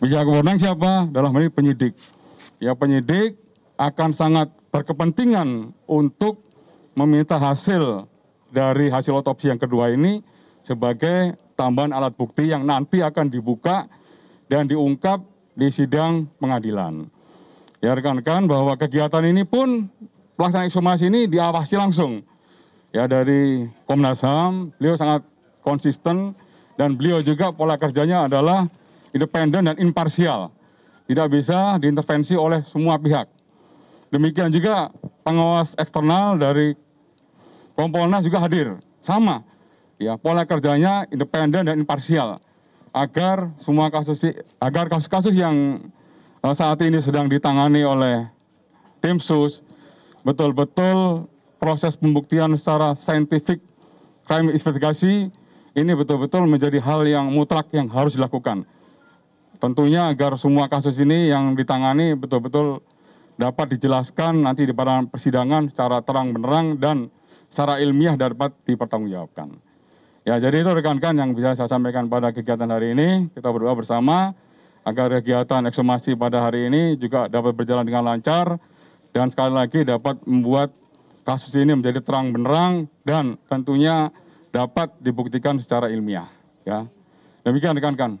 Pihak berwenang siapa? Dalam hal ini penyidik. Ya penyidik akan sangat berkepentingan untuk meminta hasil dari hasil otopsi yang kedua ini sebagai tambahan alat bukti yang nanti akan dibuka dan diungkap di sidang pengadilan. Ya rekan-rekan bahwa kegiatan ini pun pelaksanaan ekshumasi ini diawasi langsung. Ya dari Komnas HAM, beliau sangat konsisten dan beliau juga pola kerjanya adalah independen dan imparsial. Tidak bisa diintervensi oleh semua pihak. Demikian juga pengawas eksternal dari Kompolnas juga hadir. Sama. Ya, pola kerjanya independen dan imparsial agar semua kasus agar kasus-kasus yang eh, saat ini sedang ditangani oleh tim sus betul-betul proses pembuktian secara saintifik crime investigasi ini betul-betul menjadi hal yang mutlak yang harus dilakukan tentunya agar semua kasus ini yang ditangani betul-betul dapat dijelaskan nanti di pada persidangan secara terang benerang dan secara ilmiah dapat dipertanggungjawabkan. Ya, jadi itu rekan-rekan yang bisa saya sampaikan pada kegiatan hari ini. Kita berdoa bersama agar kegiatan ekshumasi pada hari ini juga dapat berjalan dengan lancar dan sekali lagi dapat membuat kasus ini menjadi terang benerang dan tentunya dapat dibuktikan secara ilmiah. Ya, demikian rekan-rekan.